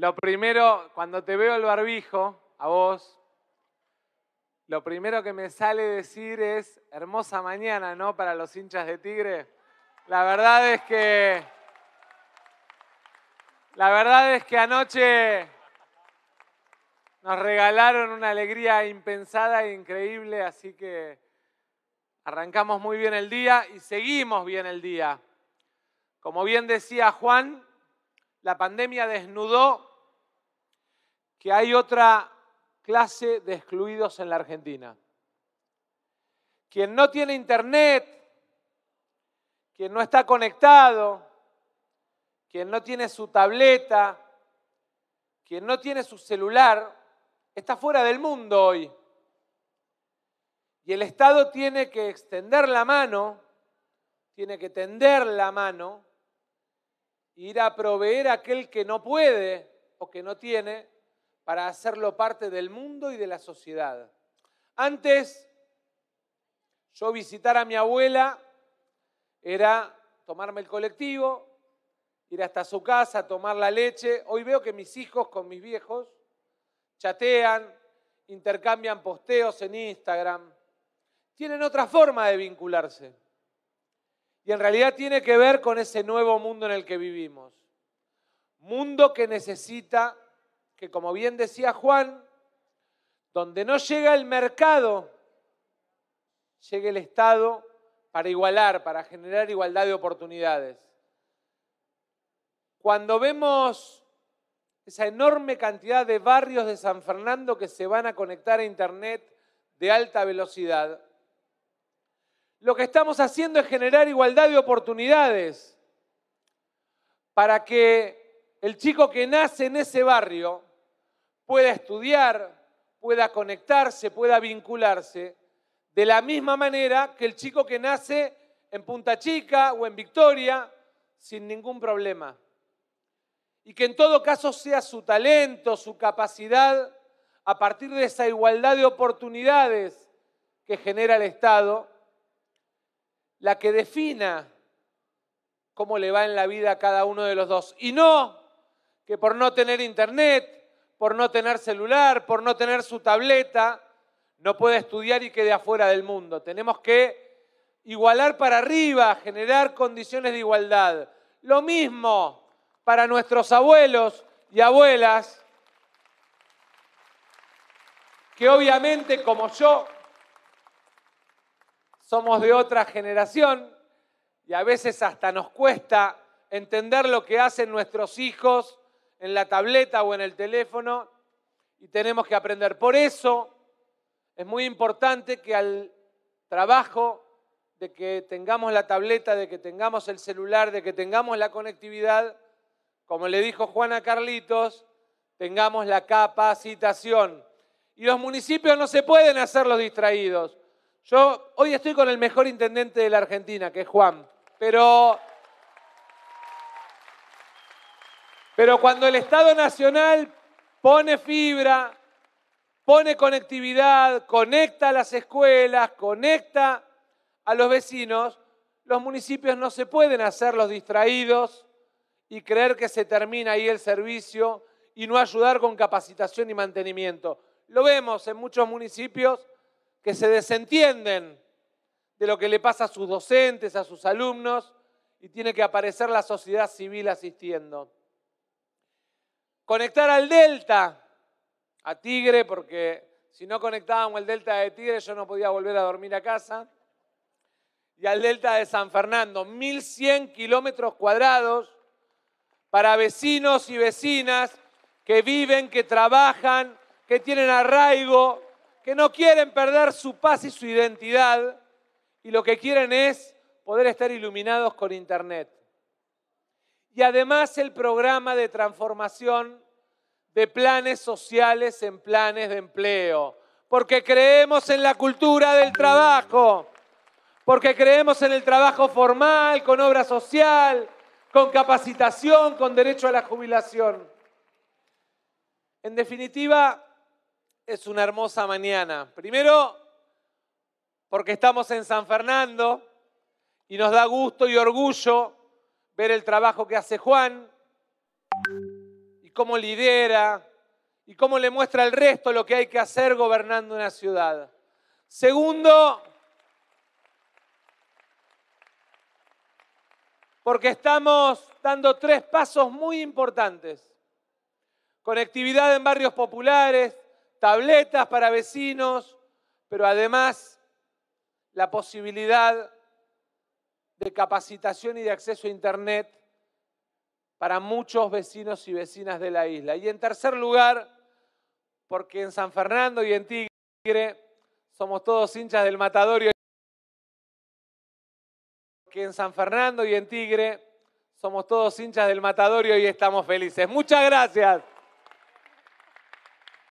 Lo primero, cuando te veo el barbijo, a vos, lo primero que me sale decir es hermosa mañana, ¿no? Para los hinchas de Tigre. La verdad es que. La verdad es que anoche nos regalaron una alegría impensada e increíble, así que arrancamos muy bien el día y seguimos bien el día. Como bien decía Juan, la pandemia desnudó que hay otra clase de excluidos en la Argentina. Quien no tiene internet, quien no está conectado, quien no tiene su tableta, quien no tiene su celular, está fuera del mundo hoy. Y el Estado tiene que extender la mano, tiene que tender la mano, ir a proveer a aquel que no puede o que no tiene para hacerlo parte del mundo y de la sociedad. Antes, yo visitar a mi abuela era tomarme el colectivo, ir hasta su casa, tomar la leche. Hoy veo que mis hijos con mis viejos chatean, intercambian posteos en Instagram, tienen otra forma de vincularse. Y en realidad tiene que ver con ese nuevo mundo en el que vivimos. Mundo que necesita que como bien decía Juan, donde no llega el mercado, llega el Estado para igualar, para generar igualdad de oportunidades. Cuando vemos esa enorme cantidad de barrios de San Fernando que se van a conectar a Internet de alta velocidad, lo que estamos haciendo es generar igualdad de oportunidades para que el chico que nace en ese barrio pueda estudiar, pueda conectarse, pueda vincularse, de la misma manera que el chico que nace en Punta Chica o en Victoria sin ningún problema. Y que en todo caso sea su talento, su capacidad, a partir de esa igualdad de oportunidades que genera el Estado, la que defina cómo le va en la vida a cada uno de los dos. Y no que por no tener internet, por no tener celular, por no tener su tableta, no puede estudiar y quede afuera del mundo. Tenemos que igualar para arriba, generar condiciones de igualdad. Lo mismo para nuestros abuelos y abuelas, que obviamente como yo somos de otra generación y a veces hasta nos cuesta entender lo que hacen nuestros hijos en la tableta o en el teléfono y tenemos que aprender. Por eso es muy importante que al trabajo de que tengamos la tableta, de que tengamos el celular, de que tengamos la conectividad, como le dijo Juana Carlitos, tengamos la capacitación. Y los municipios no se pueden hacer los distraídos. Yo hoy estoy con el mejor intendente de la Argentina, que es Juan, pero Pero cuando el Estado Nacional pone fibra, pone conectividad, conecta a las escuelas, conecta a los vecinos, los municipios no se pueden hacer los distraídos y creer que se termina ahí el servicio y no ayudar con capacitación y mantenimiento. Lo vemos en muchos municipios que se desentienden de lo que le pasa a sus docentes, a sus alumnos, y tiene que aparecer la sociedad civil asistiendo. Conectar al delta, a Tigre, porque si no conectábamos el delta de Tigre yo no podía volver a dormir a casa. Y al delta de San Fernando, 1.100 kilómetros cuadrados para vecinos y vecinas que viven, que trabajan, que tienen arraigo, que no quieren perder su paz y su identidad y lo que quieren es poder estar iluminados con Internet y además el programa de transformación de planes sociales en planes de empleo, porque creemos en la cultura del trabajo, porque creemos en el trabajo formal, con obra social, con capacitación, con derecho a la jubilación. En definitiva, es una hermosa mañana. Primero, porque estamos en San Fernando y nos da gusto y orgullo ver el trabajo que hace Juan y cómo lidera y cómo le muestra al resto lo que hay que hacer gobernando una ciudad. Segundo, porque estamos dando tres pasos muy importantes. Conectividad en barrios populares, tabletas para vecinos, pero además la posibilidad de capacitación y de acceso a Internet para muchos vecinos y vecinas de la isla. Y en tercer lugar, porque en San Fernando y en Tigre somos todos hinchas del Matadorio, Porque en San Fernando y en Tigre somos todos hinchas del Matadorio y estamos felices. Muchas gracias.